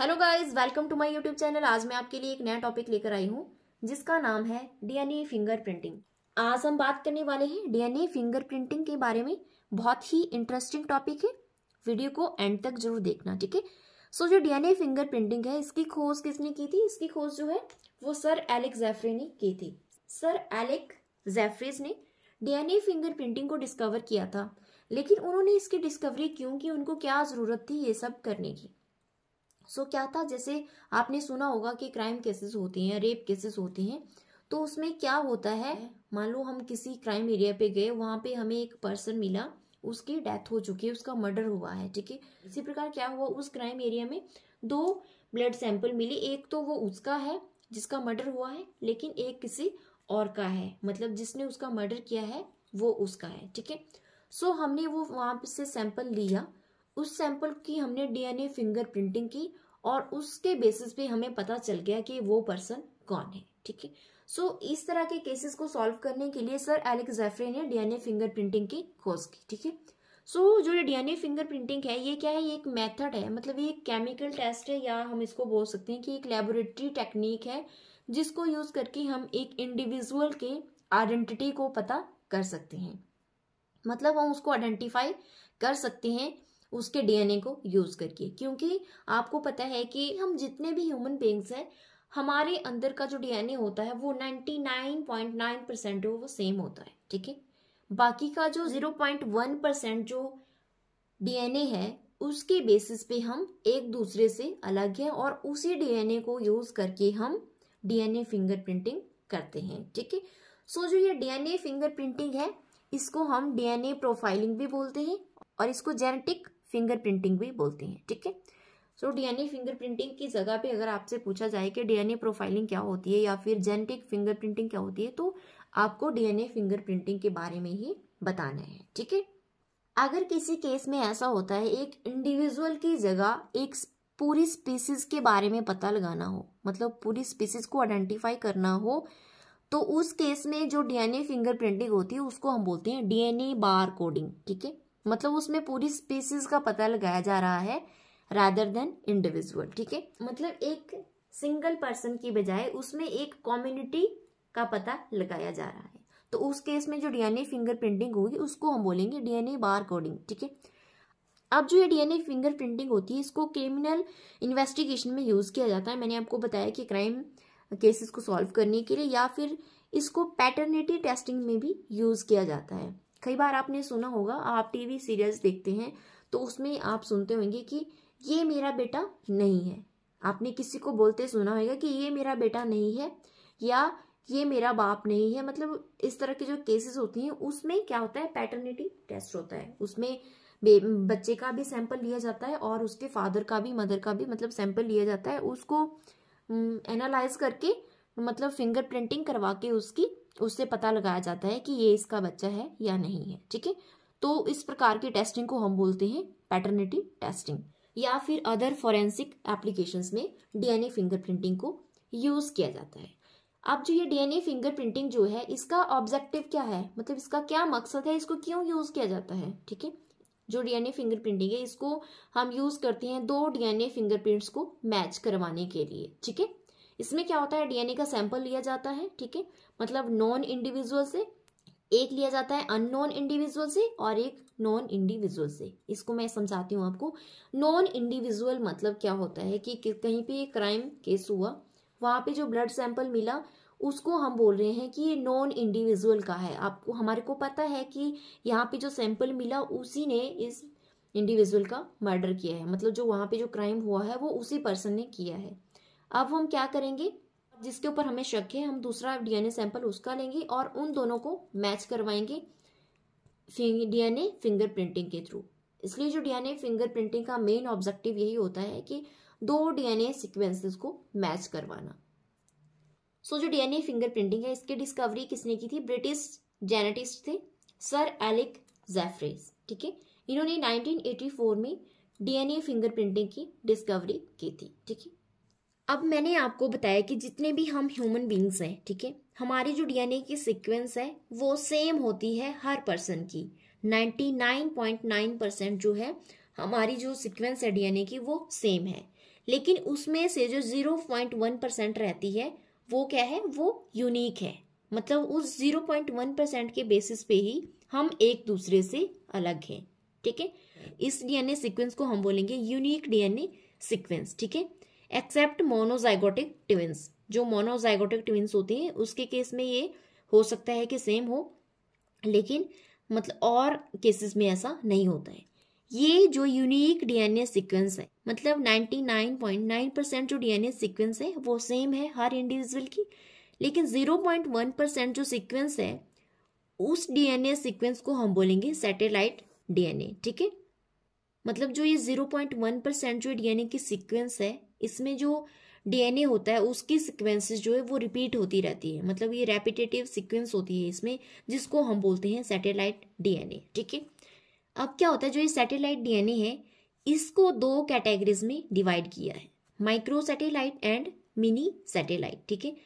hello guys welcome to my YouTube channel आज मैं आपके लिए एक नया टॉपिक लेकर आई हूँ जिसका नाम है डीएनए फिंगरप्रिंटिंग आज हम बात करने वाले हैं डीएनए फिंगरप्रिंटिंग के बारे में बहुत ही इंटरेस्टिंग टॉपिक है वीडियो को एंड तक जरूर देखना ठीक है सो जो डीएनए प्रिंटिंग है इसकी खोज किसने की थी इसकी खोज जो है वो सर एलेक् जैफरे ने की थी सर एलेक जैफरेज ने डीएनए प्रिंटिंग को डिस्कवर किया था लेकिन उन्होंने इसकी डिस्कवरी क्यों की उनको क्या जरूरत थी ये सब करने की सो क्या था जैसे आपने सुना होगा कि क्राइम केसेस होती हैं रेप केसेस होती हैं तो उसमें क्या होता है मान लो हम किसी क्राइम एरिया पे गए वहाँ पे हमें एक पर्सन मिला उसकी डेथ हो चुकी है उसका मर्डर हुआ है ठीक है इसी प्रकार क्या हुआ उस क्राइम एरिया में दो ब्लड सैंपल मिले एक तो वो उसका है जिसका मर्डर हुआ है लेकिन एक किसी और का है मतलब जिसने उसका मर्डर किया है वो उसका है ठीक है सो हमने वो वहाँ से सैंपल लिया उस सैंपल की हमने डीएनए फिंगर प्रिंटिंग की और उसके बेसिस पे हमें पता चल गया कि वो पर्सन कौन है ठीक है सो इस तरह के केसेस को सॉल्व करने के लिए सर एलेक्स ने डीएनए फिंगर प्रिंटिंग की खोज की ठीक है सो जो ये डीएनए फिंगर प्रिंटिंग है ये क्या है ये एक मेथड है मतलब ये एक केमिकल टेस्ट है या हम इसको बोल सकते हैं कि एक लेबोरेटरी टेक्निक है जिसको यूज करके हम एक इंडिविजुअल के आइडेंटिटी को पता कर सकते हैं मतलब हम उसको आइडेंटिफाई कर सकते हैं उसके डीएनए को यूज करके क्योंकि आपको पता है कि हम जितने भी ह्यूमन बींग्स हैं हमारे अंदर का जो डीएनए होता है वो 99.9 परसेंट वो सेम होता है ठीक है बाकी का जो 0.1 परसेंट जो डीएनए है उसके बेसिस पे हम एक दूसरे से अलग हैं और उसी डीएनए को यूज करके हम डीएनए फिंगरप्रिंटिंग करते हैं ठीक है सो जो ये डीएनए फिंगरप्रिंटिंग है इसको हम डीएनए प्रोफाइलिंग भी बोलते हैं और इसको जेनेटिक फिंगर प्रिंटिंग भी बोलते हैं ठीक है सो डीएनए फिंगर प्रिंटिंग की जगह पे अगर आपसे पूछा जाए कि डीएनए प्रोफाइलिंग क्या होती है या फिर जेनेटिक फिंगर प्रिंटिंग क्या होती है तो आपको डीएनए फिंगर प्रिंटिंग के बारे में ही बताना है ठीक है अगर किसी केस में ऐसा होता है एक इंडिविजुअल की जगह एक पूरी स्पीसीज के बारे में पता लगाना हो मतलब पूरी स्पीसीज को आइडेंटिफाई करना हो तो उस केस में जो डीएनए फिंगर प्रिंटिंग होती है उसको हम बोलते हैं डीएनए बार कोडिंग ठीक है मतलब उसमें पूरी स्पीसीज का पता लगाया जा रहा है रादर देन इंडिविजुअल ठीक है मतलब एक सिंगल पर्सन की बजाय उसमें एक कम्युनिटी का पता लगाया जा रहा है तो उस केस में जो डीएनए फिंगर प्रिंटिंग होगी उसको हम बोलेंगे डीएनए बार कोडिंग ठीक है अब जो ये डीएनए फिंगर प्रिंटिंग होती है इसको क्रिमिनल इन्वेस्टिगेशन में यूज़ किया जाता है मैंने आपको बताया कि क्राइम केसेस को सॉल्व करने के लिए या फिर इसको पैटर्निटी टेस्टिंग में भी यूज़ किया जाता है कई बार आपने सुना होगा आप टीवी सीरियल्स देखते हैं तो उसमें आप सुनते होंगे कि ये मेरा बेटा नहीं है आपने किसी को बोलते सुना होगा कि ये मेरा बेटा नहीं है या ये मेरा बाप नहीं है मतलब इस तरह के जो केसेस होती हैं उसमें क्या होता है पैटर्निटी टेस्ट होता है उसमें बच्चे का भी सैंपल लिया जाता है और उसके फादर का भी मदर का भी मतलब सैंपल लिया जाता है उसको एनालाइज हम्म, करके मतलब फिंगर प्रिंटिंग करवा के उसकी उससे पता लगाया जाता है कि ये इसका बच्चा है या नहीं है ठीक है तो इस प्रकार की टेस्टिंग को हम बोलते हैं पैटर्निटी टेस्टिंग या फिर अदर फॉरेंसिक एप्लीकेशंस में डीएनए फिंगरप्रिंटिंग को यूज़ किया जाता है अब जो ये डीएनए फिंगरप्रिंटिंग जो है इसका ऑब्जेक्टिव क्या है मतलब इसका क्या मकसद है इसको क्यों यूज़ किया जाता है ठीक है जो डीएनए फिंगरप्रिंटिंग है इसको हम यूज़ करते हैं दो डीएनए फिंगरप्रिंट्स को मैच करवाने के लिए ठीक है इसमें क्या होता है डीएनए का सैंपल लिया जाता है ठीक है मतलब नॉन इंडिविजुअल से एक लिया जाता है अननोन इंडिविजुअल से और एक नॉन इंडिविजुअल से इसको मैं समझाती हूँ आपको नॉन इंडिविजुअल मतलब क्या होता है कि कहीं पे क्राइम केस हुआ वहाँ पे जो ब्लड सैंपल मिला उसको हम बोल रहे हैं कि ये नॉन इंडिविजुअल का है आपको हमारे को पता है कि यहाँ पे जो सैंपल मिला उसी ने इस इंडिविजुअल का मर्डर किया है मतलब जो वहाँ पे जो क्राइम हुआ है वो उसी पर्सन ने किया है अब हम क्या करेंगे जिसके ऊपर हमें शक है हम दूसरा डीएनए सैंपल उसका लेंगे और उन दोनों को मैच करवाएंगे डीएनए फिंगर प्रिंटिंग के थ्रू इसलिए जो डीएनए फिंगर प्रिंटिंग का मेन ऑब्जेक्टिव यही होता है कि दो डीएनए सीक्वेंसेस को मैच करवाना सो so, जो डीएनए फिंगर प्रिंटिंग है इसकी डिस्कवरी किसने की थी ब्रिटिश जेनेटिस्ट थे सर एलिक जैफ्रेस ठीक है इन्होंने 1984 में डीएनए फिंगर प्रिंटिंग की डिस्कवरी की थी ठीक है अब मैंने आपको बताया कि जितने भी हम ह्यूमन बींग्स हैं ठीक है हमारी जो डीएनए की सीक्वेंस है वो सेम होती है हर पर्सन की 99.9 परसेंट जो है हमारी जो सीक्वेंस है डीएनए की वो सेम है लेकिन उसमें से जो 0.1 परसेंट रहती है वो क्या है वो यूनिक है मतलब उस 0.1 परसेंट के बेसिस पे ही हम एक दूसरे से अलग हैं ठीक है इस डीएनए सीक्वेंस को हम बोलेंगे यूनिक डीएनए सीक्वेंस ठीक है एक्सेप्ट मोनोजाइगोटिक ट्विंस जो मोनोजाइगोटिक ट्विंस होते हैं उसके केस में ये हो सकता है कि सेम हो लेकिन मतलब और केसेस में ऐसा नहीं होता है ये जो यूनिक डीएनए सीक्वेंस है मतलब 99.9 परसेंट जो डीएनए सीक्वेंस है वो सेम है हर इंडिविजुअल की लेकिन 0.1 परसेंट जो सीक्वेंस है उस डीएनए सीक्वेंस को हम बोलेंगे सैटेलाइट डीएनए ठीक है मतलब जो ये 0.1 परसेंट जो डीएनए की सीक्वेंस है इसमें जो डीएनए होता है उसकी सिक्वेंसेस जो है वो रिपीट होती रहती है मतलब ये रेपिटेटिव सिक्वेंस होती है इसमें जिसको हम बोलते हैं सैटेलाइट डीएनए ठीक है अब क्या होता है जो ये सैटेलाइट डीएनए है इसको दो कैटेगरीज में डिवाइड किया है micro satellite and mini satellite ठीक है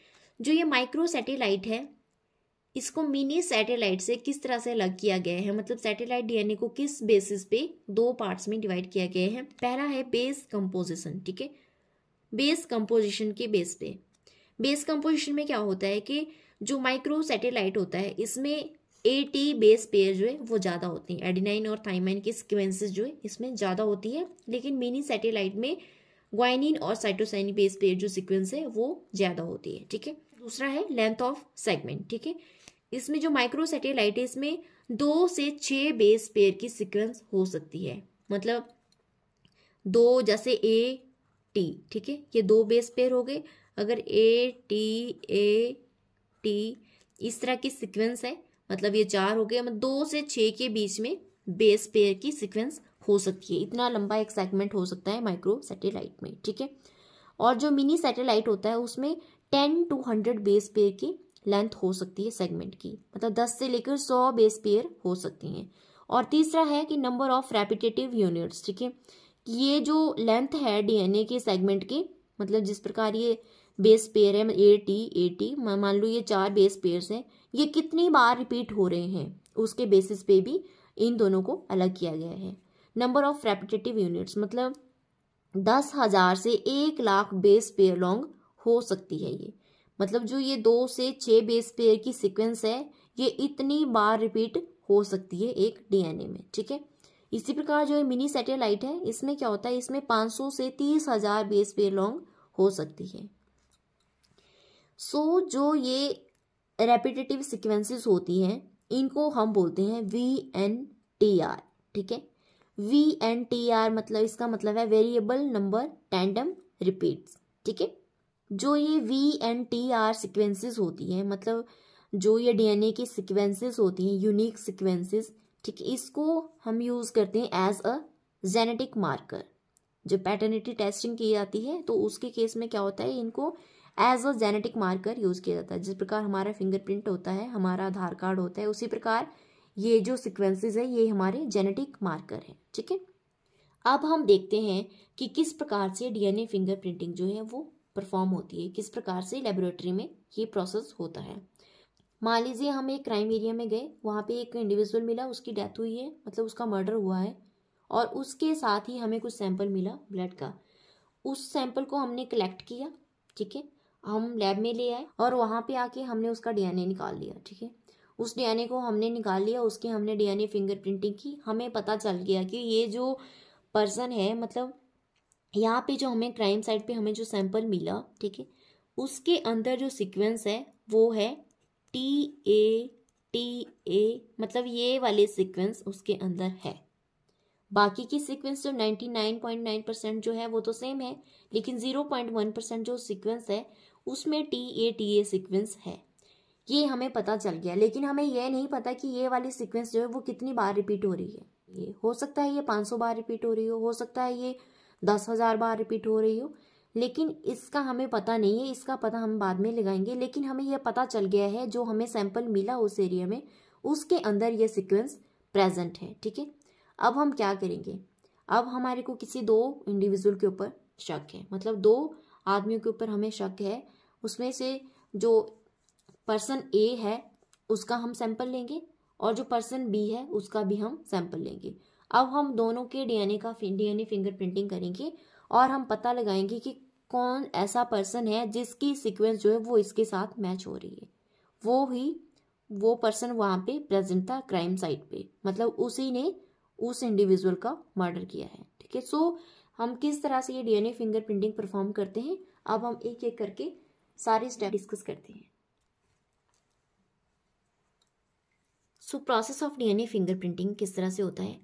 जो ये माइक्रो सैटेलाइट है इसको मिनी सैटेलाइट से किस तरह से अलग किया गया है मतलब सैटेलाइट डीएनए को किस बेसिस पे दो पार्ट्स में डिवाइड किया गया है पहला है बेस कंपोजिशन ठीक है बेस कंपोजिशन के बेस पे बेस कंपोजिशन में क्या होता है कि जो माइक्रो सैटेलाइट होता है इसमें ए टी बेस पेयर जो है वो ज़्यादा होते हैं एडिनाइन और थाइमाइन की सिक्वेंसेज जो है इसमें ज़्यादा होती है लेकिन मिनी सैटेलाइट में ग्वाइनिन और साइटोसाइन बेस पेयर जो सिक्वेंस है वो ज़्यादा होती है ठीक है दूसरा है लेंथ ऑफ सेगमेंट ठीक है इसमें जो माइक्रो सैटेलाइट है इसमें दो से छः बेस पेयर की सिक्वेंस हो सकती है मतलब दो जैसे ए टी ठीक है ये दो बेस पेयर हो गए अगर ए टी ए टी इस तरह की सीक्वेंस है मतलब ये चार हो गए मतलब दो से छः के बीच में बेस पेयर की सीक्वेंस हो सकती है इतना लंबा एक सेगमेंट हो सकता है माइक्रो सैटेलाइट में ठीक है और जो मिनी सैटेलाइट होता है उसमें ten to hundred base pair की लेंथ हो सकती है सेगमेंट की मतलब दस से लेकर सौ बेस पेयर हो सकती हैं और तीसरा है कि नंबर ऑफ रेपिटेटिव यूनिट्स ठीक है ये जो लेंथ है डीएनए के सेगमेंट की मतलब जिस प्रकार ये बेस पेयर है ए टी ए टी मान लो ये चार बेस पेयर्स हैं ये कितनी बार रिपीट हो रहे हैं उसके बेसिस पे भी इन दोनों को अलग किया गया है नंबर ऑफ रेपिटेटिव यूनिट्स मतलब दस हज़ार से एक लाख बेस पेयर लॉन्ग हो सकती है ये मतलब जो ये दो से छ बेस पेयर की सिक्वेंस है ये इतनी बार रिपीट हो सकती है एक डीएनए में ठीक है इसी प्रकार जो है मिनी सैटेलाइट है इसमें क्या होता है इसमें 500 से तीस हजार बेस पे लॉन्ग हो सकती है सो so, जो ये रेपिटेटिव सिक्वेंसेस होती हैं इनको हम बोलते हैं वी एन टी आर ठीक है वी एन टी आर मतलब इसका मतलब है वेरिएबल नंबर टैंडम रिपीट्स ठीक है जो ये V N T R sequences होती हैं मतलब जो ये डीएनए की सिक्वेंसेस होती हैं यूनिक सिक्वेंसेस ठीक है इसको हम यूज करते हैं एज अ जेनेटिक मार्कर जब पैटर्निटी टेस्टिंग की जाती है तो उसके केस में क्या होता है इनको as a genetic marker use किया जाता है जिस प्रकार हमारा फिंगरप्रिंट होता है हमारा आधार कार्ड होता है उसी प्रकार ये जो सिक्वेंसेज है ये हमारे जेनेटिक मार्कर है ठीक है अब हम देखते हैं कि किस प्रकार से डीएनए फिंगरप्रिंटिंग जो है वो परफॉर्म होती है किस प्रकार से लेबोरेटरी में ये प्रोसेस होता है मान लीजिए हम एक क्राइम एरिया में गए वहाँ पे एक इंडिविजुअल मिला उसकी डेथ हुई है मतलब उसका मर्डर हुआ है और उसके साथ ही हमें कुछ सैंपल मिला ब्लड का उस सैंपल को हमने कलेक्ट किया ठीक है हम लैब में ले आए और वहाँ पे आके हमने उसका डीएनए निकाल लिया ठीक है उस डीएनए को हमने निकाल लिया उसकी हमने डीएनए फिंगरप्रिंटिंग की हमें पता चल गया कि ये जो पर्सन है मतलब यहाँ पे जो हमें क्राइम साइट पे हमें जो सैंपल मिला ठीक है उसके अंदर जो सीक्वेंस है वो है टी ए टी ए मतलब ये वाले सीक्वेंस उसके अंदर है बाकी की सीक्वेंस जो 99.9 परसेंट जो है वो तो सेम है लेकिन 0.1 परसेंट जो सीक्वेंस है उसमें T A T A sequence है ये हमें पता चल गया लेकिन हमें यह नहीं पता कि ये वाली सीक्वेंस जो है वो कितनी बार रिपीट हो रही है ये हो सकता है ये 500 बार रिपीट हो रही हो हो सकता है ये दस हज़ार बार रिपीट हो रही हो लेकिन इसका हमें पता नहीं है इसका पता हम बाद में लगाएंगे लेकिन हमें यह पता चल गया है जो हमें सैंपल मिला उस एरिया में उसके अंदर यह सिक्वेंस प्रेजेंट है ठीक है अब हम क्या करेंगे अब हमारे को किसी दो इंडिविजुअल के ऊपर शक है मतलब दो आदमियों के ऊपर हमें शक है उसमें से जो पर्सन ए है उसका हम सैंपल लेंगे और जो पर्सन बी है उसका भी हम सैंपल लेंगे अब हम दोनों के डीएनए का डीएनए फिंगरप्रिंटिंग करेंगे और हम पता लगाएंगे कि कौन ऐसा पर्सन है जिसकी सीक्वेंस जो है वो इसके साथ मैच हो रही है वो ही वो पर्सन वहाँ पे प्रेजेंट था क्राइम साइट पे मतलब उसी ने उस इंडिविजुअल का मर्डर किया है ठीक है सो हम किस तरह से ये डीएनए फिंगरप्रिंटिंग परफॉर्म करते हैं अब हम एक एक करके सारे स्टेप डिस्कस करते हैं so process of DNA fingerprinting किस तरह से होता है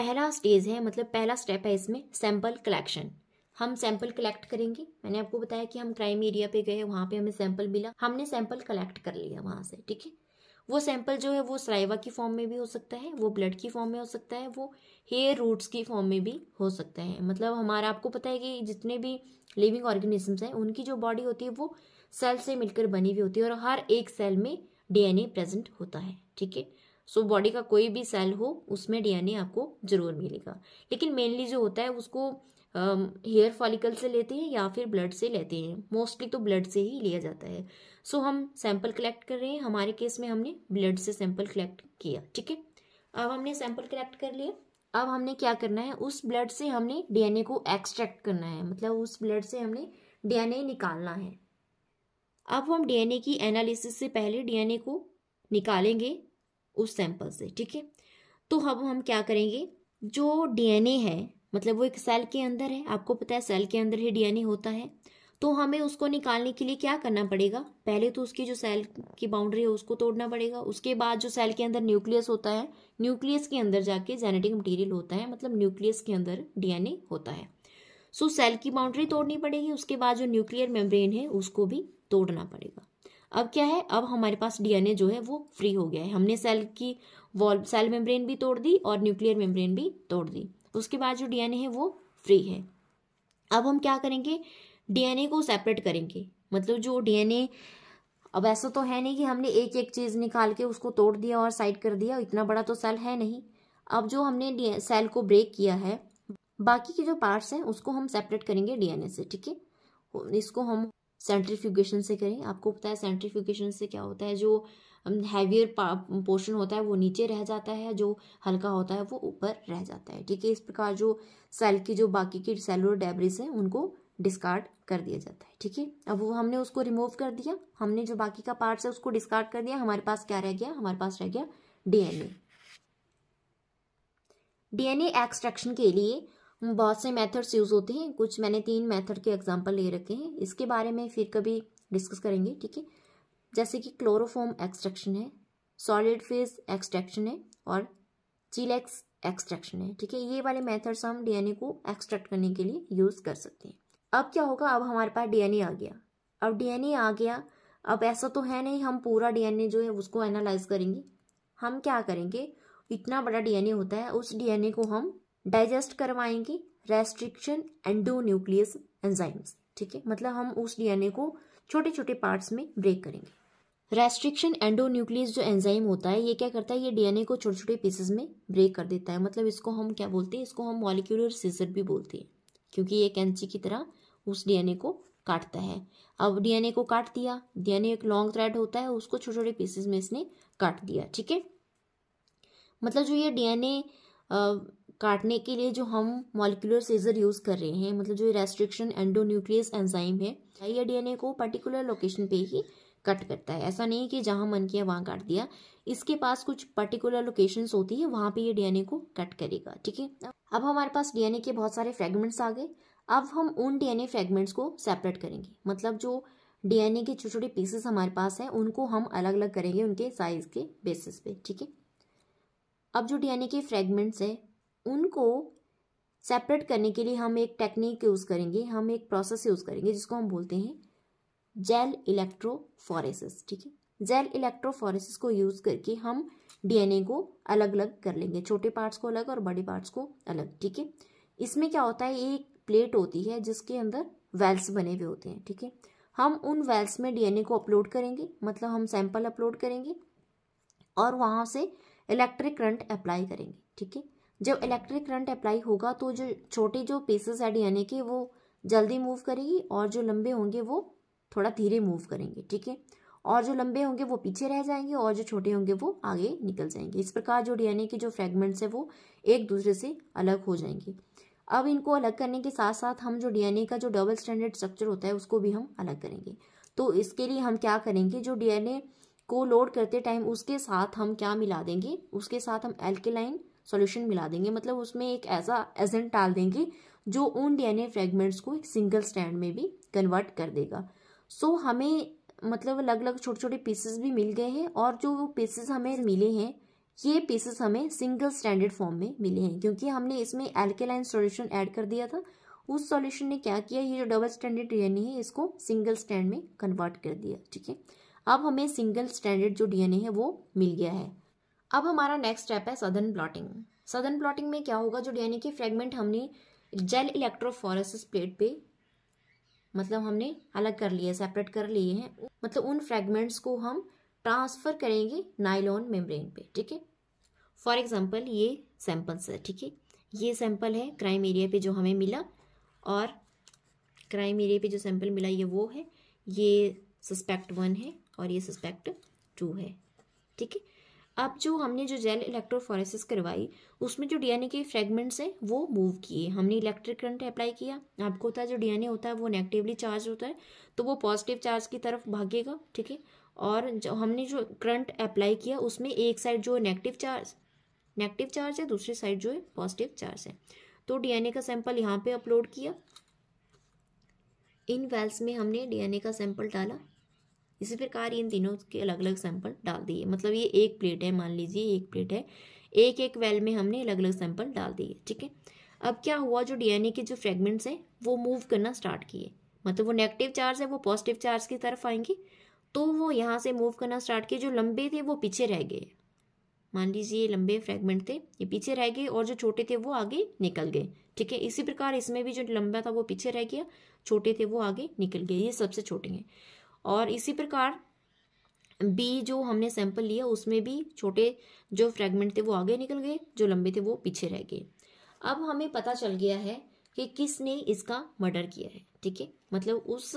पहला स्टेज है मतलब पहला स्टेप है इसमें सैंपल कलेक्शन हम सैंपल कलेक्ट करेंगे मैंने आपको बताया कि हम क्राइम एरिया पे गए वहाँ पे हमें सैंपल मिला हमने सैंपल कलेक्ट कर लिया वहाँ से ठीक है वो सैंपल जो है वो सराइवा की फॉर्म में भी हो सकता है वो ब्लड की फॉर्म में हो सकता है वो हेयर रूट्स की फॉर्म में भी हो सकता है मतलब हमारा आपको पता है कि जितने भी लिविंग ऑर्गेनिजम्स हैं उनकी जो बॉडी होती है वो सेल से मिलकर बनी हुई होती है और हर एक सेल में डीएनए प्रेजेंट होता है ठीक है सो बॉडी का कोई भी सेल हो उसमें डीएनए आपको जरूर मिलेगा लेकिन मेनली जो होता है उसको हेयर फॉलिकल से लेते हैं या फिर ब्लड से लेते हैं मोस्टली तो ब्लड से ही लिया जाता है सो so, हम सैंपल कलेक्ट कर रहे हैं हमारे केस में हमने ब्लड से सैंपल कलेक्ट किया ठीक है अब हमने सैंपल कलेक्ट कर लिया अब हमने क्या करना है उस ब्लड से हमने डीएनए को एक्सट्रैक्ट करना है मतलब उस ब्लड से हमने डीएनए निकालना है अब हम डीएनए की एनालिसिस से पहले डीएनए को निकालेंगे उस सैंपल से ठीक है तो अब हम क्या करेंगे जो डीएनए है मतलब वो एक सेल के अंदर है आपको पता है सेल के अंदर ही डीएनए होता है तो हमें उसको निकालने के लिए क्या करना पड़ेगा पहले तो उसकी जो सेल की बाउंड्री है उसको तोड़ना पड़ेगा उसके बाद जो सेल के अंदर न्यूक्लियस होता है न्यूक्लियस के अंदर जाके जेनेटिक मटेरियल होता है मतलब न्यूक्लियस के अंदर डीएनए होता है सो so, सेल की बाउंड्री तोड़नी पड़ेगी उसके बाद जो न्यूक्लियर मेम्ब्रेन है उसको भी तोड़ना पड़ेगा अब क्या है अब हमारे पास डीएनए जो है वो फ्री हो गया है हमने सेल की वॉल सेल मेम्ब्रेन भी तोड़ दी और न्यूक्लियर मेम्ब्रेन भी तोड़ दी उसके बाद जो डीएनए है वो फ्री है अब हम क्या करेंगे डीएनए को सेपरेट करेंगे मतलब जो डीएनए अब ऐसा तो है नहीं कि हमने एक एक चीज़ निकाल के उसको तोड़ दिया और साइड कर दिया इतना बड़ा तो सेल है नहीं अब जो हमने सेल को ब्रेक किया है बाकी के जो पार्ट्स हैं उसको हम सेपरेट करेंगे डीएनए से ठीक है इसको हम सेंट्रीफ्यूगेशन से करें आपको पता है सेंट्रीफ्यूगेशन से क्या होता है जो हैवियर पोर्शन होता है वो नीचे रह जाता है जो हल्का होता है वो ऊपर रह जाता है ठीक है इस प्रकार जो सेल की जो बाकी की सेलुलर डेब्रिस हैं उनको डिस्कार्ड कर दिया जाता है ठीक है अब वो हमने उसको रिमूव कर दिया हमने जो बाकी का पार्ट्स है उसको डिस्कार्ड कर दिया हमारे पास क्या रह गया हमारे पास रह गया डीएनए डीएनए एक्सट्रैक्शन के लिए बहुत से मेथड्स यूज होते हैं कुछ मैंने तीन मेथड के एग्जांपल ले रखे हैं इसके बारे में फिर कभी डिस्कस करेंगे ठीक है जैसे कि क्लोरोफॉम एक्सट्रैक्शन है सॉलिड फेज एक्सट्रैक्शन है और चिलेक्स एक्सट्रैक्शन है ठीक है ये वाले मेथड्स हम डीएनए को एक्सट्रैक्ट करने के लिए यूज़ कर सकते हैं अब क्या होगा अब हमारे पास डीएनए आ गया अब डीएनए आ गया अब ऐसा तो है नहीं हम पूरा डीएनए जो है उसको एनालाइज करेंगे हम क्या करेंगे इतना बड़ा डीएनए होता है उस डीएनए को हम डाइजेस्ट करवाएंगे रेस्ट्रिक्शन एंडो न्यूक्लियस एंजाइम्स ठीक है मतलब हम उस डीएनए को छोटे छोटे पार्ट्स में ब्रेक करेंगे रेस्ट्रिक्शन एंडोन्यूक्लियस जो एंजाइम होता है ये क्या करता है ये डीएनए को छोटे छोटे पीसेस में ब्रेक कर देता है मतलब इसको हम क्या बोलते हैं इसको हम मॉलिक्यूलर सीजर भी बोलते हैं क्योंकि ये कैंची की तरह उस डीएनए को काटता है अब डीएनए को काट दिया डीएनए एक लॉन्ग थ्रेड होता है उसको छोटे छोटे पीसेज में इसने काट दिया ठीक है मतलब जो ये डीएनए काटने के लिए जो हम मॉलिकुलर सीजर यूज़ कर रहे हैं मतलब जो रेस्ट्रिक्शन एंडोन्यूक्लियस एंजाइम है ये डीएनए को पर्टिकुलर लोकेशन पे ही कट करता है ऐसा नहीं कि जहाँ मन किया वहाँ काट दिया इसके पास कुछ पर्टिकुलर लोकेशंस होती है वहाँ पे ये डीएनए को कट करेगा ठीक है अब हमारे पास डीएनए के बहुत सारे फ्रेगमेंट्स आ गए अब हम उन डीएनए फ्रेगमेंट्स को सेपरेट करेंगे मतलब जो डीएनए के छोटे छोटे पीसेस हमारे पास हैं उनको हम अलग अलग करेंगे उनके साइज के बेसिस पे ठीक है अब जो डीएनए के फ्रेगमेंट्स हैं उनको सेपरेट करने के लिए हम एक टेक्निक यूज़ करेंगे हम एक प्रोसेस यूज़ करेंगे जिसको हम बोलते हैं जेल इलेक्ट्रोफोरेसिस ठीक है जेल इलेक्ट्रोफोरेसिस को यूज करके हम डीएनए को अलग अलग कर लेंगे छोटे पार्ट्स को अलग और बड़े पार्ट्स को अलग ठीक है इसमें क्या होता है एक प्लेट होती है जिसके अंदर वेल्स बने हुए होते हैं ठीक है हम उन वेल्स में डीएनए को अपलोड करेंगे मतलब हम सैंपल अपलोड करेंगे और वहाँ से इलेक्ट्रिक करंट अप्लाई करेंगे ठीक है जब इलेक्ट्रिक करंट अप्लाई होगा तो जो छोटे जो पीसेस है डीएनए के वो जल्दी मूव करेगी और जो लंबे होंगे वो थोड़ा धीरे मूव करेंगे ठीक है और जो लंबे होंगे वो पीछे रह जाएंगे और जो छोटे होंगे वो आगे निकल जाएंगे इस प्रकार जो डीएनए के जो फ्रेगमेंट्स है वो एक दूसरे से अलग हो जाएंगे अब इनको अलग करने के साथ साथ हम जो डीएनए का जो डबल स्टैंडर्ड स्ट्रक्चर होता है उसको भी हम अलग करेंगे तो इसके लिए हम क्या करेंगे जो डीएनए को लोड करते टाइम उसके साथ हम क्या मिला देंगे उसके साथ हम एल्केलाइन सॉल्यूशन मिला देंगे मतलब उसमें एक ऐसा एजेंट डाल देंगे जो उन डीएनए फ्रेगमेंट्स को एक सिंगल स्टैंड में भी कन्वर्ट कर देगा सो हमें मतलब अलग अलग छोटे छोटे पीसेस भी मिल गए हैं और जो वो पीसेस हमें मिले हैं ये पीसेस हमें सिंगल स्टैंडर्ड फॉर्म में मिले हैं क्योंकि हमने इसमें एल्केलाइन सॉल्यूशन ऐड कर दिया था उस सॉल्यूशन ने क्या किया ये जो डबल स्टैंडर्ड डीएनए है इसको सिंगल स्टैंड में कन्वर्ट कर दिया ठीक है अब हमें सिंगल स्टैंडर्ड जो डी है वो मिल गया है अब हमारा नेक्स्ट स्टेप है सदन प्लॉटिंग सदन प्लॉटिंग में क्या होगा जो डी के फ्रेगमेंट हमने जेल इलेक्ट्रोफोरेसिस प्लेट पे मतलब हमने अलग कर लिए सेपरेट कर लिए हैं मतलब उन फ्रेगमेंट्स को हम ट्रांसफ़र करेंगे नाइलॉन मेम्ब्रेन पे ठीक है फॉर एग्जांपल ये सैम्पल्स है ठीक है ये सैम्पल है क्राइम एरिया पे जो हमें मिला और क्राइम एरिया पे जो सैम्पल मिला ये वो है ये सस्पेक्ट वन है और ये सस्पेक्ट टू है ठीक है अब जो हमने जो जेल इलेक्ट्रोफोरेसिस करवाई उसमें जो डीएनए के फ्रेगमेंट्स हैं वो मूव किए हमने इलेक्ट्रिक करंट अप्लाई किया आपको होता है जो डीएनए होता है वो नेगेटिवली चार्ज होता है तो वो पॉजिटिव चार्ज की तरफ भागेगा ठीक है और जो हमने जो करंट अप्लाई किया उसमें एक साइड जो है नेगेटिव चार्ज नेगेटिव चार्ज है दूसरी साइड जो है पॉजिटिव चार्ज है तो डीएनए का सैंपल यहाँ पे अपलोड किया इन वेल्स में हमने डीएनए का सैंपल डाला इसी प्रकार इन तीनों के अलग अलग सैंपल डाल दिए मतलब ये एक प्लेट है मान लीजिए एक प्लेट है एक एक वेल में हमने अलग अलग सैंपल डाल दिए ठीक है अब क्या हुआ जो डीएनए के जो फ्रेगमेंट्स हैं वो मूव करना स्टार्ट किए मतलब वो नेगेटिव चार्ज है वो पॉजिटिव चार्ज की तरफ आएंगे तो वो यहाँ से मूव करना स्टार्ट किए जो लंबे थे वो पीछे रह गए मान लीजिए ये लंबे फ्रेगमेंट थे ये पीछे रह गए और जो छोटे थे वो आगे निकल गए ठीक है इसी प्रकार इसमें भी जो लंबा था वो पीछे रह गया छोटे थे वो आगे निकल गए ये सबसे छोटे हैं और इसी प्रकार बी जो हमने सैंपल लिया उसमें भी छोटे जो फ्रेगमेंट थे वो आगे निकल गए जो लंबे थे वो पीछे रह गए अब हमें पता चल गया है कि किसने इसका मर्डर किया है ठीक है मतलब उस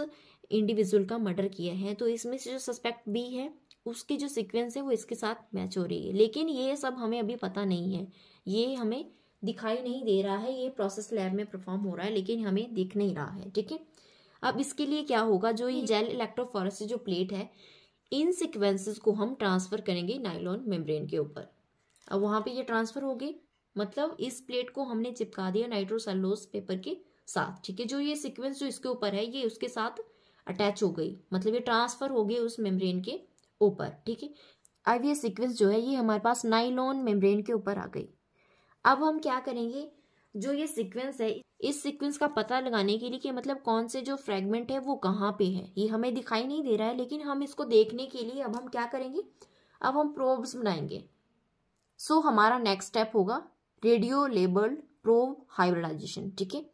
इंडिविजुअल का मर्डर किया है तो इसमें से जो सस्पेक्ट बी है उसकी जो सीक्वेंस है वो इसके साथ मैच हो रही है लेकिन ये सब हमें अभी पता नहीं है ये हमें दिखाई नहीं दे रहा है ये प्रोसेस लैब में परफॉर्म हो रहा है लेकिन हमें दिख नहीं रहा है ठीक है अब इसके लिए क्या होगा जो ये जेल इलेक्ट्रोफॉरस जो प्लेट है इन सिक्वेंसेस को हम ट्रांसफ़र करेंगे नाइलॉन मेम्ब्रेन के ऊपर अब वहां पे ये ट्रांसफ़र हो गई मतलब इस प्लेट को हमने चिपका दिया नाइट्रोसेलोस पेपर के साथ ठीक है जो ये सिक्वेंस जो इसके ऊपर है ये उसके साथ अटैच हो गई मतलब ये ट्रांसफ़र हो गई उस मेम्ब्रेन के ऊपर ठीक है अब ये सिक्वेंस जो है ये हमारे पास नाइलॉन मेम्ब्रेन के ऊपर आ गई अब हम क्या करेंगे जो ये सिक्वेंस है इस सीक्वेंस का पता लगाने के लिए कि मतलब कौन से जो फ्रेगमेंट है वो कहाँ पे है ये हमें दिखाई नहीं दे रहा है लेकिन हम इसको देखने के लिए अब हम क्या करेंगे अब हम प्रोब्स बनाएंगे सो so, हमारा नेक्स्ट स्टेप होगा रेडियो लेबल्ड प्रोब हाइब्रिडाइजेशन ठीक है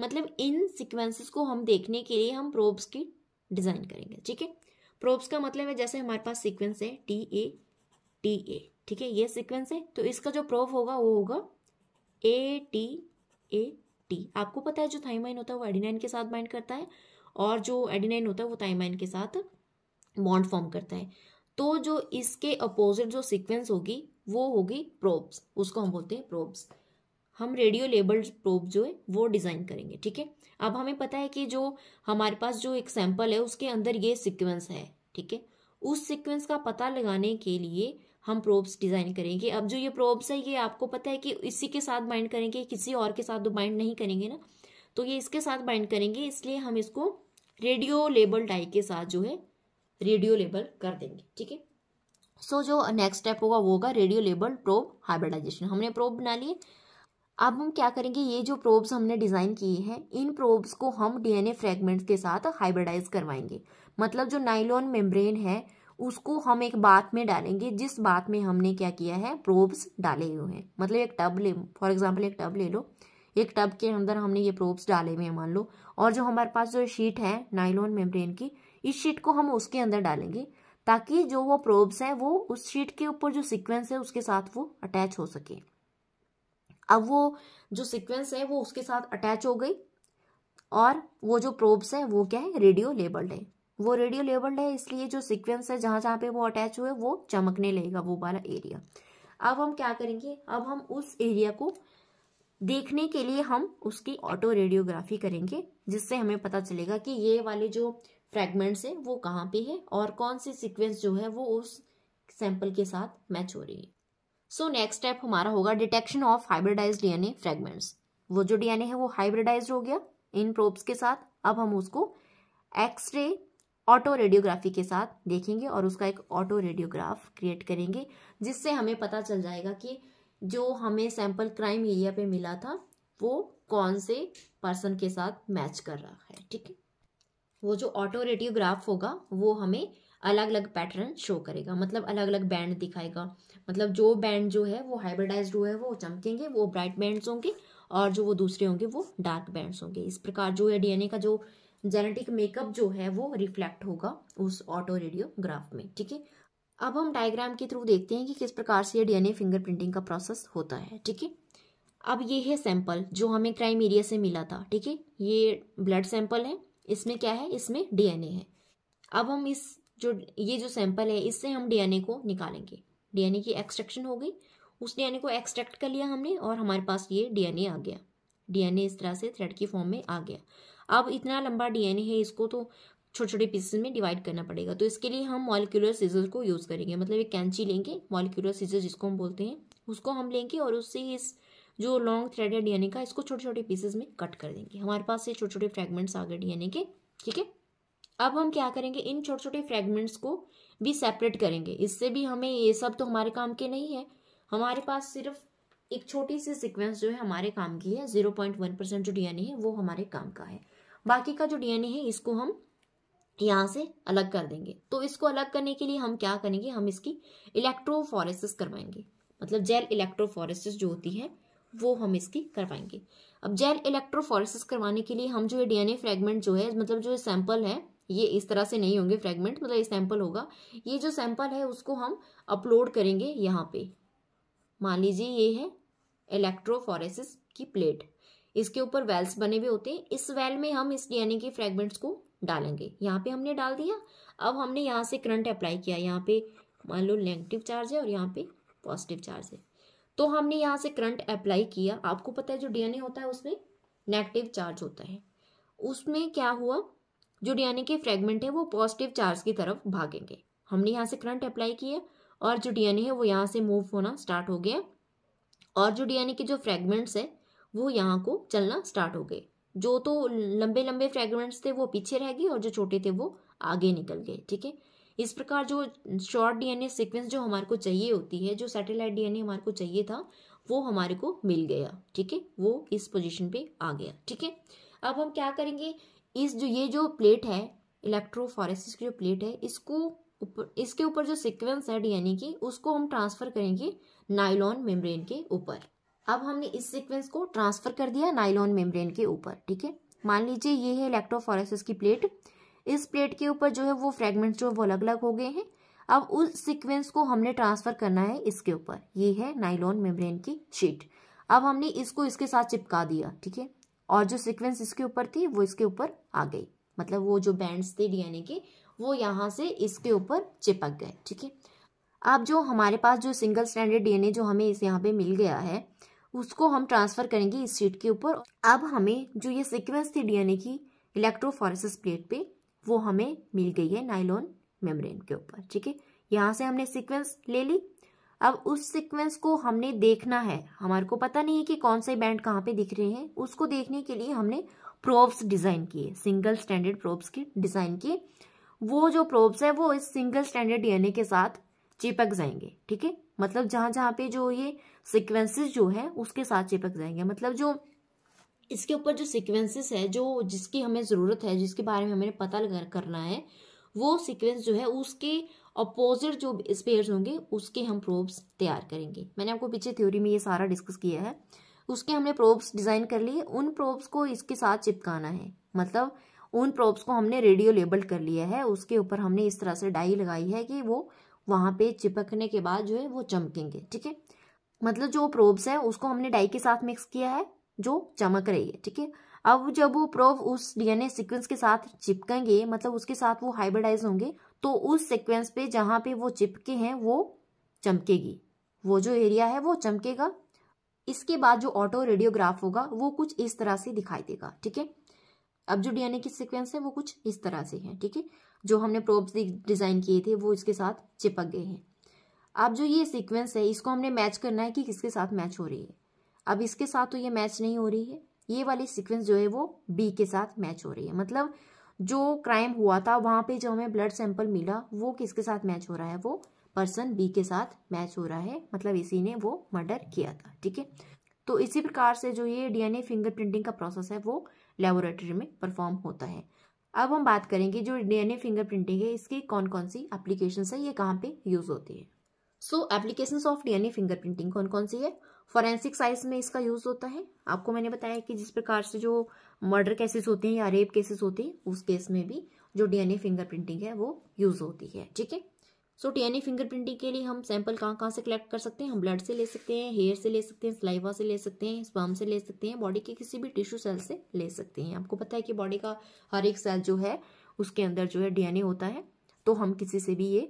मतलब इन सिक्वेंसिस को हम देखने के लिए हम प्रोब्स की डिज़ाइन करेंगे ठीक है प्रोब्स का मतलब है जैसे हमारे पास सिक्वेंस है टी ए टी ए ठीक है ये सिक्वेंस है तो इसका जो प्रोब होगा वो होगा ए टी ए टी आपको पता है जो थाइमाइन होता है वो एडिनाइन के साथ बाइंड करता है और जो एडिनाइन होता है वो थाइमाइन के साथ बॉन्ड फॉर्म करता है तो जो इसके अपोजिट जो सीक्वेंस होगी वो होगी प्रोब्स उसको हम बोलते हैं प्रोब्स हम रेडियो लेबल्ड प्रोब जो है वो डिज़ाइन करेंगे ठीक है अब हमें पता है कि जो हमारे पास जो एक सैंपल है उसके अंदर ये सिक्वेंस है ठीक है उस सिक्वेंस का पता लगाने के लिए हम प्रोब्स डिज़ाइन करेंगे अब जो ये प्रोब्स है ये आपको पता है कि इसी के साथ बाइंड करेंगे किसी और के साथ तो बाइंड नहीं करेंगे ना तो ये इसके साथ बाइंड करेंगे इसलिए हम इसको रेडियो लेबल डाई के साथ जो है रेडियो लेबल कर देंगे ठीक है सो जो नेक्स्ट स्टेप होगा वो होगा रेडियो लेबल प्रोब हाइब्रिडाइजेशन हमने प्रोब बना लिए अब हम क्या करेंगे ये जो प्रोब्स हमने डिज़ाइन किए हैं इन प्रोब्स को हम डीएनए फ्रेगमेंट्स के साथ हाइब्रिडाइज करवाएंगे मतलब जो नाइलॉन मेम्ब्रेन है उसको हम एक बात में डालेंगे जिस बात में हमने क्या किया है प्रोब्स डाले हुए हैं मतलब एक टब ले फॉर एग्जाम्पल एक टब ले लो एक टब के अंदर हमने ये प्रोब्स डाले हुए हैं मान लो और जो हमारे पास जो शीट है नाइलॉन मेम्ब्रेन की इस शीट को हम उसके अंदर डालेंगे ताकि जो वो प्रोब्स हैं वो उस शीट के ऊपर जो सिक्वेंस है उसके साथ वो अटैच हो सके अब वो जो सिक्वेंस है वो उसके साथ अटैच हो गई और वो जो प्रोब्स है वो क्या है रेडियो लेबल्ड है वो रेडियो लेबल्ड है इसलिए जो सिक्वेंस है जहाँ जहाँ पे वो अटैच हुए वो चमकने लगेगा वो वाला एरिया अब हम क्या करेंगे अब हम उस एरिया को देखने के लिए हम उसकी ऑटो रेडियोग्राफी करेंगे जिससे हमें पता चलेगा कि ये वाले जो फ्रेगमेंट्स हैं वो कहाँ पे है और कौन सी सिक्वेंस जो है वो उस सैंपल के साथ मैच हो रही है सो नेक्स्ट स्टेप हमारा होगा detection of hybridise DNA fragments वो जो डीएनए है वो हाइब्रिडाइज हो गया इन प्रोब्स के साथ अब हम उसको एक्सरे ऑटो रेडियोग्राफी के साथ देखेंगे और उसका एक ऑटो रेडियोग्राफ क्रिएट करेंगे जिससे हमें पता चल जाएगा कि जो हमें सैंपल क्राइम एरिया पे मिला था वो कौन से पर्सन के साथ मैच कर रहा है ठीक है वो जो ऑटो रेडियोग्राफ होगा वो हमें अलग अलग पैटर्न शो करेगा मतलब अलग अलग बैंड दिखाएगा मतलब जो बैंड जो है वो हुआ है वो चमकेंगे वो ब्राइट बैंड्स होंगे और जो वो दूसरे होंगे वो डार्क बैंड्स होंगे इस प्रकार जो है डीएनए का जो जेनेटिक मेकअप जो है वो रिफ्लेक्ट होगा उस ऑटो रेडियोग्राफ में ठीक है अब हम डायग्राम के थ्रू देखते हैं कि किस प्रकार से ये डीएनए फिंगरप्रिंटिंग का प्रोसेस होता है ठीक है अब ये है सैंपल जो हमें क्राइम एरिया से मिला था ठीक है ये ब्लड सैंपल है इसमें क्या है इसमें डीएनए है अब हम इस जो ये जो सैंपल है इससे हम डीएनए को निकालेंगे डीएनए की एक्सट्रैक्शन हो गई उस डीएनए को एक्सट्रैक्ट कर लिया हमने और हमारे पास ये डीएनए आ गया डीएनए इस तरह से थ्रेड की फॉर्म में आ गया अब इतना लंबा डीएनए है इसको तो छोटे छोटे पीसेस में डिवाइड करना पड़ेगा तो इसके लिए हम मॉलिकुलर सीजर को यूज़ करेंगे मतलब एक कैंची लेंगे मॉलिकुलर सीजर जिसको हम बोलते हैं उसको हम लेंगे और उससे इस जो लॉन्ग थ्रेड है डीएनए का इसको छोटे छोटे पीसेस में कट कर देंगे हमारे पास ये छोटे छोटे फ्रेगमेंट्स आ गए डीएनए के ठीक है अब हम क्या करेंगे इन छोटे छोटे फ्रेगमेंट्स को भी सेपरेट करेंगे इससे भी हमें ये सब तो हमारे काम के नहीं है हमारे पास सिर्फ एक छोटी सी सिक्वेंस जो है हमारे काम की है जीरो पॉइंट वन परसेंट जो डीएनए है वो हमारे काम का है बाकी का जो डीएनए है इसको हम यहाँ से अलग कर देंगे तो इसको अलग करने के लिए हम क्या करेंगे हम इसकी इलेक्ट्रोफोरेसिस करवाएंगे मतलब जेल इलेक्ट्रोफोरेसिस जो होती है वो हम इसकी करवाएंगे अब जेल इलेक्ट्रोफोरेसिस करवाने के लिए हम जो ये डीएनए फ्रेगमेंट जो है मतलब जो सैंपल है ये इस तरह से नहीं होंगे फ्रेगमेंट मतलब ये सैंपल होगा ये जो सैंपल है उसको हम अपलोड करेंगे यहाँ पे मान लीजिए ये है इलेक्ट्रोफोरेसिस की प्लेट इसके ऊपर वेल्स बने हुए होते हैं इस वेल में हम इस डीएनए के फ्रेगमेंट्स को डालेंगे यहाँ पे हमने डाल दिया अब हमने यहाँ से करंट अप्लाई किया यहाँ पे मान लो नेगेटिव चार्ज है और यहाँ पे पॉजिटिव चार्ज है तो हमने यहाँ से करंट अप्लाई किया आपको पता है जो डीएनए होता है उसमें नेगेटिव चार्ज होता है उसमें क्या हुआ जो डीएनए के फ्रेगमेंट है वो पॉजिटिव चार्ज की तरफ भागेंगे हमने यहाँ से करंट अप्लाई किया और जो डीएनए है वो यहाँ से मूव होना स्टार्ट हो गया और जो डीएनए के जो फ्रेगमेंट्स है वो यहाँ को चलना स्टार्ट हो गए जो तो लंबे लंबे फ्रेगमेंट्स थे वो पीछे रह गए और जो छोटे थे वो आगे निकल गए ठीक है इस प्रकार जो शॉर्ट डीएनए सीक्वेंस जो हमारे को चाहिए होती है जो सैटेलाइट डीएनए हमारे को चाहिए था वो हमारे को मिल गया ठीक है वो इस पोजीशन पे आ गया ठीक है अब हम क्या करेंगे इस जो ये जो प्लेट है इलेक्ट्रोफॉरेसिस की जो प्लेट है इसको ऊपर इसके ऊपर जो सिक्वेंस है डीएनए की उसको हम ट्रांसफर करेंगे नाइलॉन मेम्ब्रेन के ऊपर अब हमने इस सीक्वेंस को ट्रांसफर कर दिया नाइलॉन मेम्ब्रेन के ऊपर ठीक है मान लीजिए ये है इलेक्ट्रोफोरेसिस की प्लेट इस प्लेट के ऊपर जो है वो फ्रेगमेंट जो है वो अलग अलग हो गए हैं अब उस सीक्वेंस को हमने ट्रांसफर करना है इसके ऊपर ये है नाइलॉन मेम्ब्रेन की शीट अब हमने इसको इसके साथ चिपका दिया ठीक है और जो सीक्वेंस इसके ऊपर थी वो इसके ऊपर आ गई मतलब वो जो बैंड्स थे डीएनए के वो यहाँ से इसके ऊपर चिपक गए ठीक है अब जो हमारे पास जो सिंगल स्टैंडर्ड डीएनए जो हमें इस यहाँ पे मिल गया है उसको हम ट्रांसफर करेंगे इस शीट के ऊपर अब हमें जो ये सिक्वेंस थी डीएनए की इलेक्ट्रोफोरेसिस प्लेट पे वो हमें मिल गई है नाइलॉन मेम्ब्रेन के ऊपर ठीक है यहाँ से हमने सिक्वेंस ले ली अब उस सिक्वेंस को हमने देखना है हमारे को पता नहीं है कि कौन से बैंड कहाँ पे दिख रहे हैं उसको देखने के लिए हमने प्रोब्स डिज़ाइन किए सिंगल स्टैंडर्ड प्रोब्स के डिज़ाइन किए वो जो प्रोब्स है वो इस सिंगल स्टैंडर्ड डीएनए के साथ चिपक जाएंगे ठीक है मतलब जहाँ जहाँ पे जो ये सिक्वेंसेस जो है उसके साथ चिपक जाएंगे मतलब जो इसके ऊपर जो सिक्वेंसेस है जो जिसकी हमें ज़रूरत है जिसके बारे में हमें पता लगा करना है वो सिक्वेंस जो है उसके अपोजिट जो स्पेयर होंगे उसके हम प्रोब्स तैयार करेंगे मैंने आपको पीछे थ्योरी में ये सारा डिस्कस किया है उसके हमने प्रोब्स डिज़ाइन कर लिए उन प्रोब्स को इसके साथ चिपकाना है मतलब उन प्रोब्स को हमने रेडियो लेबल कर लिया है उसके ऊपर हमने इस तरह से डाई लगाई है कि वो वहाँ पे चिपकने के बाद जो है वो चमकेंगे ठीक है मतलब जो प्रोब्स है उसको हमने डाई के साथ मिक्स किया है जो चमक रही है ठीक है अब जब वो प्रोब उस डीएनए सीक्वेंस के साथ चिपकेंगे मतलब उसके साथ वो हाइब्रिडाइज होंगे तो उस सीक्वेंस पे जहाँ पे वो चिपके हैं वो चमकेगी वो जो एरिया है वो चमकेगा इसके बाद जो ऑटो रेडियोग्राफ होगा वो कुछ इस तरह से दिखाई देगा ठीक है अब जो डीएनए की सीक्वेंस है वो कुछ इस तरह से है ठीक है जो हमने प्रोब्स डिजाइन किए थे वो इसके साथ चिपक गए हैं अब जो ये सीक्वेंस है इसको हमने मैच करना है कि किसके साथ मैच हो रही है अब इसके साथ तो ये मैच नहीं हो रही है ये वाली सीक्वेंस जो है वो बी के साथ मैच हो रही है मतलब जो क्राइम हुआ था वहाँ पे जो हमें ब्लड सैंपल मिला वो किसके साथ मैच हो रहा है वो पर्सन बी के साथ मैच हो रहा है मतलब इसी ने वो मर्डर किया था ठीक है तो इसी प्रकार से जो ये डीएनए फिंगरप्रिंटिंग का प्रोसेस है वो लेबोरेटरी में परफॉर्म होता है अब हम बात करेंगे जो डीएनए फिंगरप्रिंटिंग है इसकी कौन कौन सी एप्लीकेशन है ये कहाँ पे यूज होती है so application of DNA fingerprinting कौन कौन सी है फॉरेंसिक साइंस में इसका यूज होता है आपको मैंने बताया कि जिस प्रकार से जो मर्डर केसेस होते हैं या रेप केसेस होते हैं उस केस में भी जो डीएनए फिंगरप्रिंटिंग है वो यूज होती है ठीक है सो फिंगर फिंगरप्रिंटिंग के लिए हम सैंपल कहाँ कहाँ से कलेक्ट कर सकते हैं हम ब्लड से ले सकते हैं हेयर से ले सकते हैं स्लाइवा से ले सकते हैं स्पर्म से ले सकते हैं बॉडी के किसी भी टिश्यू सेल से ले सकते हैं आपको पता है कि बॉडी का हर एक सेल जो है उसके अंदर जो है डी होता है तो हम किसी से भी ये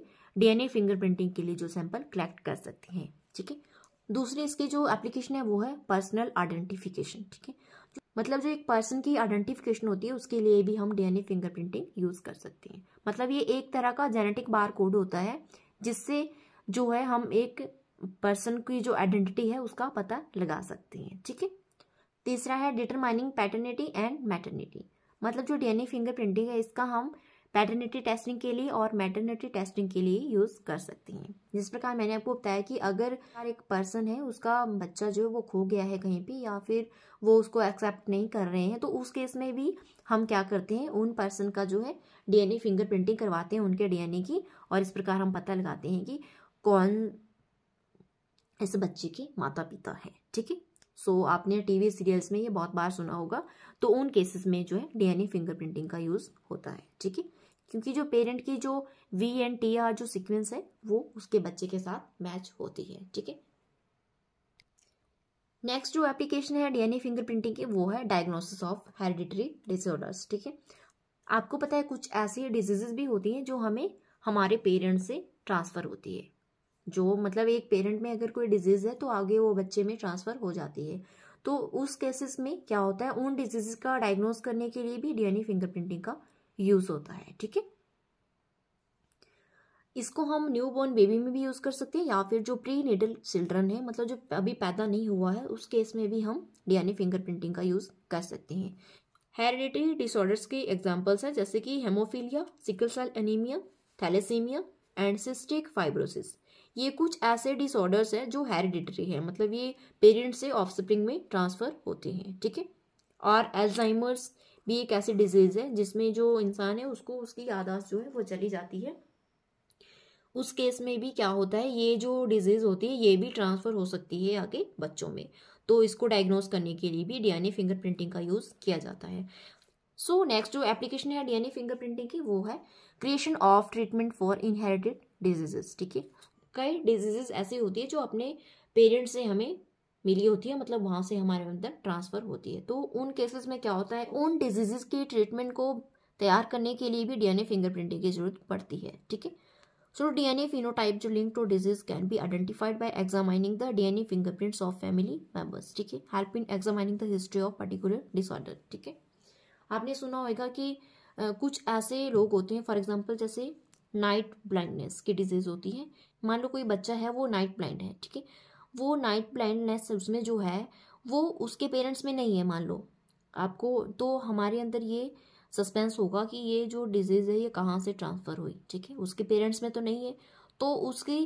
फिंगर फिंगरप्रिंटिंग के लिए जो सैंपल कलेक्ट कर सकते हैं ठीक है दूसरी इसके जो एप्लीकेशन है वो है पर्सनल आइडेंटिफिकेशन ठीक है मतलब जो एक पर्सन की आइडेंटिफिकेशन होती है उसके लिए भी हम डीएनए फिंगरप्रिंटिंग यूज़ कर सकते हैं मतलब ये एक तरह का जेनेटिक बार कोड होता है जिससे जो है हम एक पर्सन की जो आइडेंटिटी है उसका पता लगा सकते हैं ठीक है तीसरा है डिटरमाइनिंग पैटर्निटी एंड मैटर्निटी मतलब जो डीएनए फिंगरप्रिंटिंग है इसका हम पैटर्निटी टेस्टिंग के लिए और मैटर्निटी टेस्टिंग के लिए यूज़ कर सकती हैं जिस प्रकार मैंने आपको बताया कि अगर एक पर्सन है उसका बच्चा जो है वो खो गया है कहीं भी या फिर वो उसको एक्सेप्ट नहीं कर रहे हैं तो उस केस में भी हम क्या करते हैं उन पर्सन का जो है डीएनए फिंगरप्रिंटिंग करवाते हैं उनके डीएनए की और इस प्रकार हम पता लगाते हैं कि कौन इस बच्चे के माता पिता है ठीक है सो so, आपने टीवी सीरियल्स में ये बहुत बार सुना होगा तो उन केसेस में जो है डीएनए फिंगरप्रिंटिंग का यूज़ होता है ठीक है क्योंकि जो पेरेंट की जो वी एंड टी आर जो सीक्वेंस है वो उसके बच्चे के साथ मैच होती है ठीक है नेक्स्ट जो एप्लीकेशन है डीएनए फिंगरप्रिंटिंग की वो है डायग्नोसिस ऑफ हेरिडिटरी डिसऑर्डर्स ठीक है आपको पता है कुछ ऐसी डिजीजेस भी होती हैं जो हमें हमारे पेरेंट्स से ट्रांसफ़र होती है जो मतलब एक पेरेंट में अगर कोई डिजीज़ है तो आगे वो बच्चे में ट्रांसफ़र हो जाती है तो उस केसेस में क्या होता है उन डिजीज़ का डायग्नोस करने के लिए भी डीएनए फिंगरप्रिंटिंग का यूज होता है ठीक है इसको हम न्यू बॉर्न बेबी में भी यूज कर सकते हैं या फिर जो प्री निडल चिल्ड्रन है मतलब जो अभी पैदा नहीं हुआ है उस केस में भी हम डीएनए फिंगरप्रिंटिंग का यूज कर सकते हैं हेरिडिटरी डिसऑर्डर्स के एग्जाम्पल्स हैं जैसे कि haemophilia sickle cell anaemia thalassaemia and cystic fibrosis ये कुछ ऐसे डिसऑर्डर्स हैं जो हेरिडिटरी है मतलब ये पेरेंट्स से ऑफ में ट्रांसफर होते हैं ठीक है और एल्जाइमर्स भी एक ऐसी डिजीज़ है जिसमें जो इंसान है उसको उसकी यादाश्त जो है वो चली जाती है उस केस में भी क्या होता है ये जो डिजीज़ होती है ये भी ट्रांसफ़र हो सकती है आगे बच्चों में तो इसको डायग्नोस करने के लिए भी डीएनए फिंगरप्रिंटिंग का यूज़ किया जाता है सो so, नेक्स्ट जो एप्लीकेशन है डीएनए फिंगरप्रिंटिंग की वो है creation of treatment for inherited diseases ठीक है कई डिजीजेस ऐसी होती है जो अपने पेरेंट्स से हमें मिली होती है मतलब वहाँ से हमारे अंदर ट्रांसफ़र होती है तो उन केसेस में क्या होता है उन डिजीज़ की ट्रीटमेंट को तैयार करने के लिए भी डीएनए फिंगरप्रिंटिंग की जरूरत पड़ती है ठीक है सो डीएनए फिनोटाइप जो link to disease can be identified by examining the DNA fingerprints of family members ठीक है help in examining the history of particular disorder ठीक है आपने सुना होगा कि आ, कुछ ऐसे लोग होते हैं फॉर एग्जाम्पल जैसे नाइट ब्लाइंडनेस की डिजीज होती है मान लो कोई बच्चा है वो नाइट ब्लाइंड है ठीक है वो नाइट ब्लाइंडनेस उसमें जो है वो उसके पेरेंट्स में नहीं है मान लो आपको तो हमारे अंदर ये सस्पेंस होगा कि ये जो डिजीज़ है ये कहाँ से ट्रांसफ़र हुई ठीक है उसके पेरेंट्स में तो नहीं है तो उसकी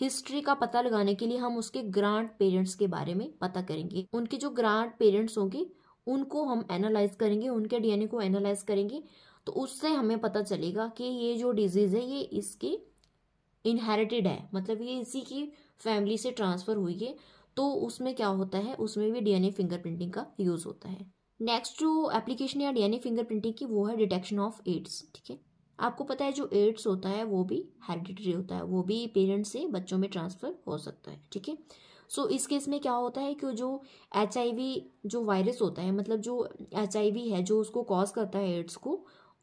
हिस्ट्री का पता लगाने के लिए हम उसके ग्रांड पेरेंट्स के बारे में पता करेंगे उनके जो ग्रांड पेरेंट्स होंगे उनको हम एनालाइज करेंगे उनके डीएनए को एनालाइज करेंगे तो उससे हमें पता चलेगा कि ये जो डिजीज़ है ये इसकी इनहेरिटेड है मतलब ये इसी की फैमिली से ट्रांसफ़र हुई है तो उसमें क्या होता है उसमें भी डीएनए फिंगरप्रिंटिंग का यूज़ होता है नेक्स्ट जो एप्लीकेशन है डीएनए फिंगरप्रिंटिंग की वो है डिटेक्शन ऑफ एड्स ठीक है आपको पता है जो एड्स होता है वो भी हेरिडिटरी होता है वो भी पेरेंट्स से बच्चों में ट्रांसफ़र हो सकता है ठीक है सो इस केस में क्या होता है कि जो एच जो वायरस होता है मतलब जो एच है जो उसको कॉज करता है एड्स को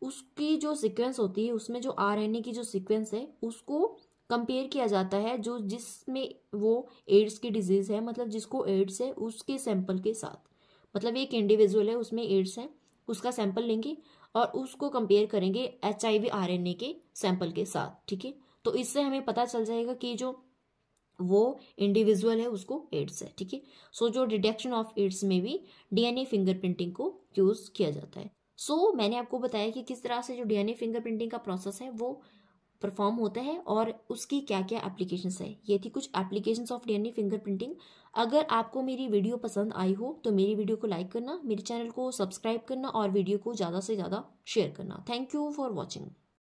उसकी जो सिक्वेंस होती है उसमें जो आर की जो सिक्वेंस है उसको कंपेयर किया जाता है जो जिसमें वो एड्स की डिजीज़ है मतलब जिसको एड्स है उसके सैंपल के साथ मतलब एक इंडिविजुअल है उसमें एड्स है उसका सैंपल लेंगे और उसको कंपेयर करेंगे H I V R N A के सैंपल के साथ ठीक है तो इससे हमें पता चल जाएगा कि जो वो इंडिविजुअल है उसको एड्स है ठीक है सो जो डिटेक्शन ऑफ एड्स में भी डीएनए फिंगरप्रिंटिंग को यूज़ किया जाता है सो so, मैंने आपको बताया कि किस तरह से जो डीएनए फिंगरप्रिंटिंग का प्रोसेस है वो परफॉर्म होता है और उसकी क्या क्या एप्लीकेशन है ये थी कुछ एप्लीकेशन ऑफ डीएनए फिंगरप्रिंटिंग अगर आपको मेरी वीडियो पसंद आई हो तो मेरी वीडियो को लाइक करना मेरे चैनल को सब्सक्राइब करना और वीडियो को ज़्यादा से ज़्यादा शेयर करना थैंक यू फॉर वॉचिंग